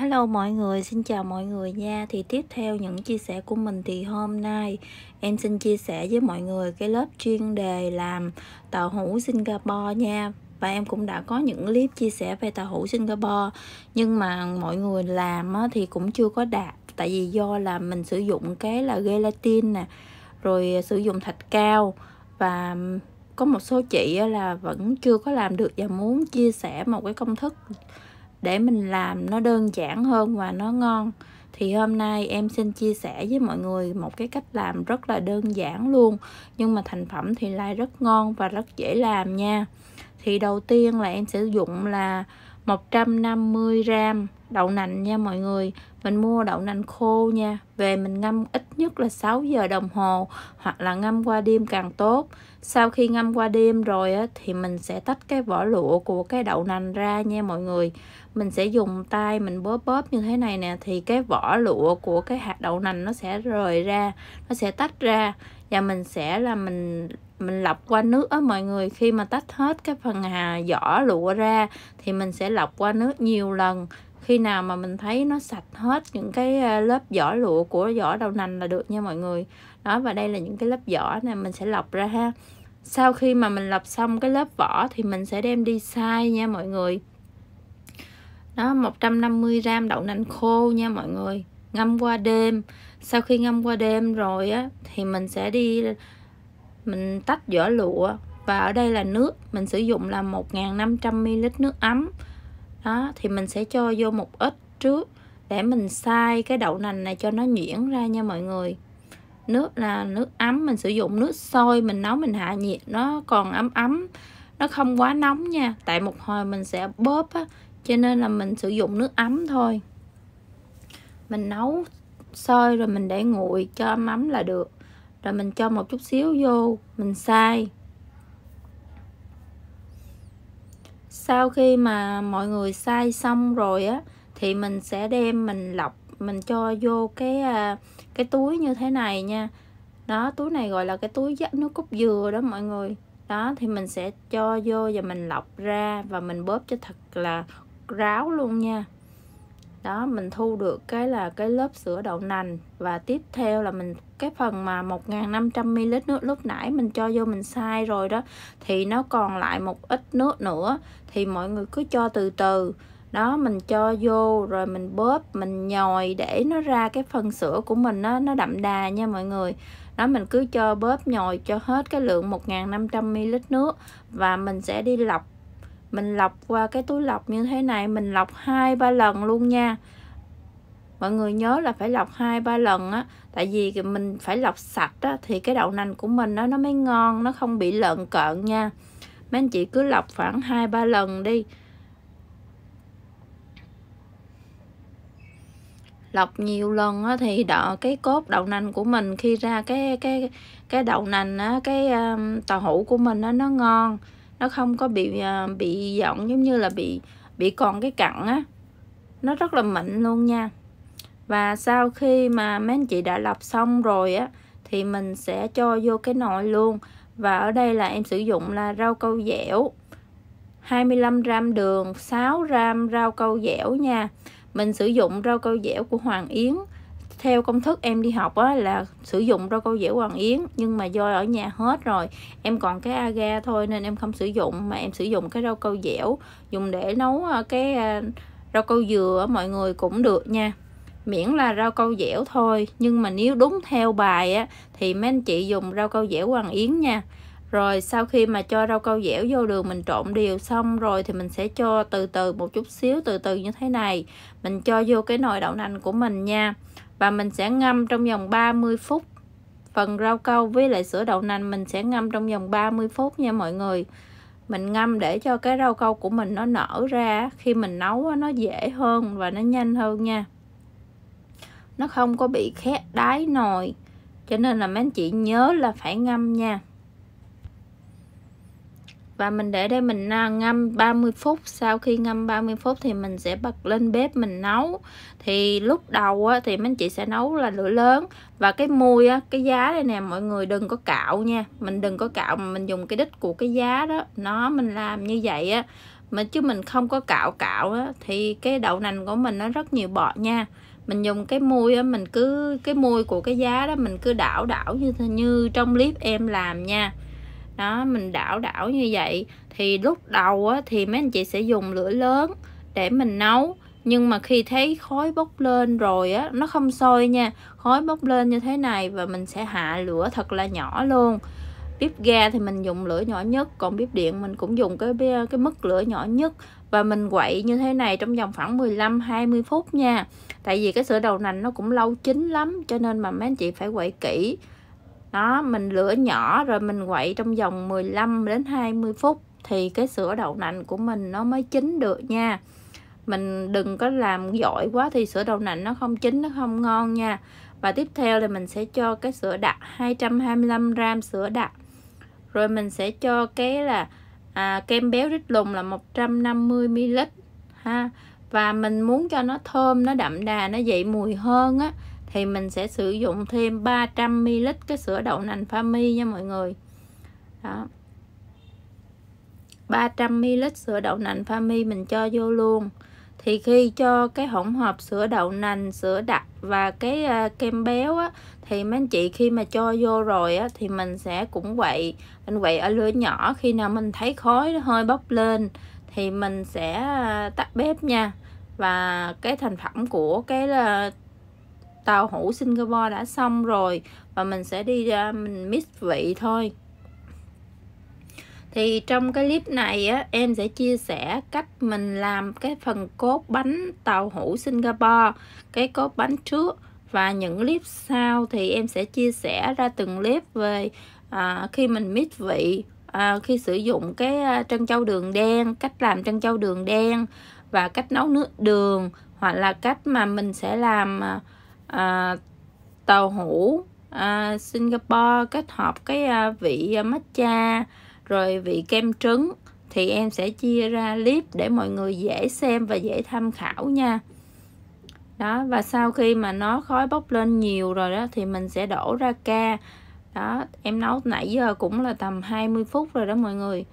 Hello mọi người, xin chào mọi người nha Thì tiếp theo những chia sẻ của mình thì hôm nay Em xin chia sẻ với mọi người cái lớp chuyên đề làm tàu hũ Singapore nha Và em cũng đã có những clip chia sẻ về tàu hũ Singapore Nhưng mà mọi người làm thì cũng chưa có đạt Tại vì do là mình sử dụng cái là gelatin nè Rồi sử dụng thạch cao Và có một số chị là vẫn chưa có làm được và muốn chia sẻ một cái công thức để mình làm nó đơn giản hơn và nó ngon thì hôm nay em xin chia sẻ với mọi người một cái cách làm rất là đơn giản luôn nhưng mà thành phẩm thì lại rất ngon và rất dễ làm nha thì đầu tiên là em sử dụng là 150 gram đậu nành nha mọi người mình mua đậu nành khô nha về mình ngâm ít nhất là 6 giờ đồng hồ hoặc là ngâm qua đêm càng tốt sau khi ngâm qua đêm rồi á, thì mình sẽ tách cái vỏ lụa của cái đậu nành ra nha mọi người mình sẽ dùng tay mình bóp bóp như thế này nè thì cái vỏ lụa của cái hạt đậu nành nó sẽ rời ra nó sẽ tách ra và mình sẽ là mình mình lọc qua nước á mọi người khi mà tách hết cái phần hà vỏ lụa ra thì mình sẽ lọc qua nước nhiều lần khi nào mà mình thấy nó sạch hết những cái à, lớp vỏ lụa của vỏ đậu nành là được nha mọi người đó và đây là những cái lớp vỏ này mình sẽ lọc ra ha sau khi mà mình lọc xong cái lớp vỏ thì mình sẽ đem đi xay nha mọi người đó 150 gram đậu nành khô nha mọi người ngâm qua đêm sau khi ngâm qua đêm rồi á thì mình sẽ đi mình tách vỏ lụa và ở đây là nước mình sử dụng là 1.500ml nước ấm đó thì mình sẽ cho vô một ít trước để mình xay cái đậu nành này cho nó nhuyễn ra nha mọi người nước là nước ấm mình sử dụng nước sôi mình nấu mình hạ nhiệt nó còn ấm ấm nó không quá nóng nha tại một hồi mình sẽ bóp á cho nên là mình sử dụng nước ấm thôi mình nấu sôi rồi mình để nguội cho ấm ấm là được rồi mình cho một chút xíu vô mình xay sau khi mà mọi người xay xong rồi á thì mình sẽ đem mình lọc mình cho vô cái à, cái túi như thế này nha đó túi này gọi là cái túi dắt nước cốt dừa đó mọi người đó thì mình sẽ cho vô và mình lọc ra và mình bóp cho thật là ráo luôn nha đó mình thu được cái là cái lớp sữa đậu nành và tiếp theo là mình cái phần mà 1.500ml nước lúc nãy mình cho vô mình sai rồi đó thì nó còn lại một ít nước nữa thì mọi người cứ cho từ từ đó mình cho vô rồi mình bóp mình nhồi để nó ra cái phần sữa của mình nó nó đậm đà nha mọi người đó mình cứ cho bóp nhồi cho hết cái lượng 1.500ml nước và mình sẽ đi lọc mình lọc qua cái túi lọc như thế này mình lọc hai ba lần luôn nha mọi người nhớ là phải lọc hai ba lần á tại vì mình phải lọc sạch á thì cái đậu nành của mình nó nó mới ngon nó không bị lợn cợn nha mấy anh chị cứ lọc khoảng hai ba lần đi lọc nhiều lần á, thì đọ cái cốt đậu nành của mình khi ra cái cái cái đậu nành á, cái um, tàu hũ của mình á, nó ngon nó không có bị à, bị giọng giống như là bị bị còn cái cặn á nó rất là mịn luôn nha và sau khi mà mấy anh chị đã lọc xong rồi á thì mình sẽ cho vô cái nồi luôn và ở đây là em sử dụng là rau câu dẻo 25g đường 6g rau câu dẻo nha mình sử dụng rau câu dẻo của Hoàng Yến theo công thức em đi học á, là sử dụng rau câu dẻo hoàng yến nhưng mà do ở nhà hết rồi em còn cái aga thôi nên em không sử dụng mà em sử dụng cái rau câu dẻo dùng để nấu ờ, cái ờ, rau câu dừa mọi người cũng được nha miễn là rau câu dẻo thôi nhưng mà nếu đúng theo bài á, thì mấy anh chị dùng rau câu dẻo hoàng yến nha rồi sau khi mà cho rau câu dẻo vô đường mình trộn đều xong rồi thì mình sẽ cho từ từ một chút xíu từ từ như thế này mình cho vô cái nồi đậu nành của mình nha và mình sẽ ngâm trong vòng 30 phút phần rau câu với lại sữa đậu nành mình sẽ ngâm trong vòng 30 phút nha mọi người mình ngâm để cho cái rau câu của mình nó nở ra khi mình nấu nó dễ hơn và nó nhanh hơn nha nó không có bị khét đáy nồi cho nên là mấy anh chị nhớ là phải ngâm nha và mình để đây mình ngâm 30 phút sau khi ngâm 30 phút thì mình sẽ bật lên bếp mình nấu thì lúc đầu á, thì mấy anh chị sẽ nấu là lửa lớn và cái mùi á, cái giá đây nè mọi người đừng có cạo nha mình đừng có cạo mà mình dùng cái đít của cái giá đó nó mình làm như vậy á mà chứ mình không có cạo cạo á, thì cái đậu nành của mình nó rất nhiều bọt nha mình dùng cái môi á, mình cứ cái môi của cái giá đó mình cứ đảo đảo như như trong clip em làm nha đó mình đảo đảo như vậy thì lúc đầu á, thì mấy anh chị sẽ dùng lửa lớn để mình nấu nhưng mà khi thấy khói bốc lên rồi á nó không sôi nha khói bốc lên như thế này và mình sẽ hạ lửa thật là nhỏ luôn bếp ga thì mình dùng lửa nhỏ nhất còn bếp điện mình cũng dùng cái cái mức lửa nhỏ nhất và mình quậy như thế này trong vòng khoảng 15 20 phút nha tại vì cái sữa đậu nành nó cũng lâu chín lắm cho nên mà mấy anh chị phải quậy kỹ đó mình lửa nhỏ rồi mình quậy trong vòng 15 đến 20 phút thì cái sữa đậu nành của mình nó mới chín được nha mình đừng có làm giỏi quá thì sữa đậu nành nó không chín nó không ngon nha và tiếp theo là mình sẽ cho cái sữa đặc 225g sữa đặc rồi mình sẽ cho cái là à, kem béo rít lùng là 150ml ha và mình muốn cho nó thơm nó đậm đà nó dậy mùi hơn á thì mình sẽ sử dụng thêm 300ml cái sữa đậu nành pha mi nha mọi người đó 300ml sữa đậu nành pha mi mình cho vô luôn thì khi cho cái hỗn hợp sữa đậu nành sữa đặc và cái à, kem béo á thì mấy anh chị khi mà cho vô rồi á thì mình sẽ cũng quậy mình quậy ở lửa nhỏ khi nào mình thấy khói nó hơi bốc lên thì mình sẽ à, tắt bếp nha và cái thành phẩm của cái à, tàu hũ Singapore đã xong rồi và mình sẽ đi ra mình mix vị thôi thì trong cái clip này á, em sẽ chia sẻ cách mình làm cái phần cốt bánh tàu hũ Singapore cái cốt bánh trước và những clip sau thì em sẽ chia sẻ ra từng clip về à, khi mình mix vị à, khi sử dụng cái à, trân châu đường đen cách làm trân châu đường đen và cách nấu nước đường hoặc là cách mà mình sẽ làm à, à, tàu hũ à, Singapore kết hợp cái à, vị à, matcha rồi vị kem trứng thì em sẽ chia ra clip để mọi người dễ xem và dễ tham khảo nha đó và sau khi mà nó khói bốc lên nhiều rồi đó thì mình sẽ đổ ra ca đó em nấu nãy giờ cũng là tầm 20 phút rồi đó mọi người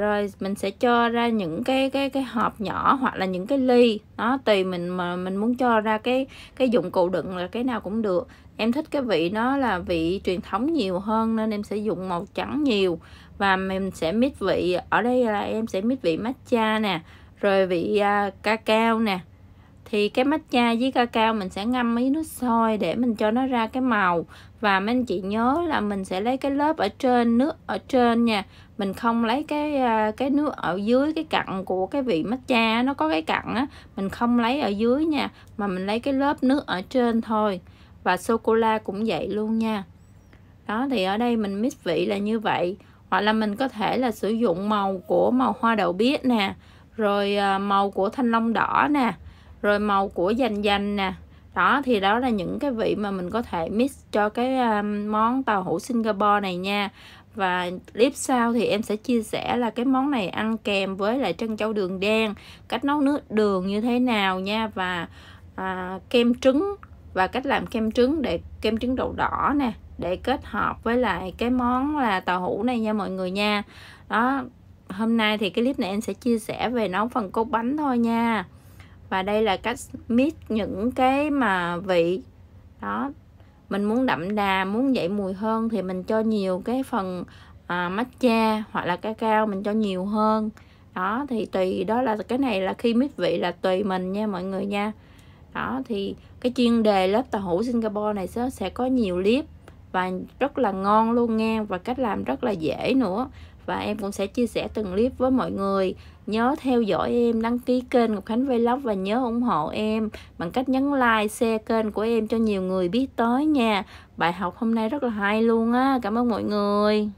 rồi mình sẽ cho ra những cái cái cái hộp nhỏ hoặc là những cái ly nó tùy mình mà mình muốn cho ra cái cái dụng cụ đựng là cái nào cũng được em thích cái vị nó là vị truyền thống nhiều hơn nên em sẽ dùng màu trắng nhiều và mình sẽ mix vị ở đây là em sẽ mix vị matcha nè rồi vị uh, cacao nè thì cái matcha với cacao mình sẽ ngâm mấy nước sôi để mình cho nó ra cái màu và mấy anh chị nhớ là mình sẽ lấy cái lớp ở trên nước ở trên nha mình không lấy cái à, cái nước ở dưới cái cặn của cái vị matcha nó có cái cặn á mình không lấy ở dưới nha mà mình lấy cái lớp nước ở trên thôi và sô cô la cũng vậy luôn nha đó thì ở đây mình mix vị là như vậy hoặc là mình có thể là sử dụng màu của màu hoa đậu biếc nè rồi à, màu của thanh long đỏ nè rồi màu của dành dành nè đó thì đó là những cái vị mà mình có thể mix cho cái à, món tàu hũ Singapore này nha và clip sau thì em sẽ chia sẻ là cái món này ăn kèm với lại trân châu đường đen cách nấu nước đường như thế nào nha và à, kem trứng và cách làm kem trứng để kem trứng đậu đỏ nè để kết hợp với lại cái món là tàu hũ này nha mọi người nha đó hôm nay thì cái clip này em sẽ chia sẻ về nấu phần cốt bánh thôi nha và đây là cách mix những cái mà vị đó mình muốn đậm đà muốn dậy mùi hơn thì mình cho nhiều cái phần à, matcha hoặc là cacao mình cho nhiều hơn đó thì tùy đó là cái này là khi mix vị là tùy mình nha mọi người nha đó thì cái chuyên đề lớp tàu hũ Singapore này sẽ, sẽ có nhiều clip và rất là ngon luôn nha và cách làm rất là dễ nữa và em cũng sẽ chia sẻ từng clip với mọi người nhớ theo dõi em đăng ký kênh Ngọc Khánh Vlog và nhớ ủng hộ em bằng cách nhấn like share kênh của em cho nhiều người biết tới nha bài học hôm nay rất là hay luôn á cảm ơn mọi người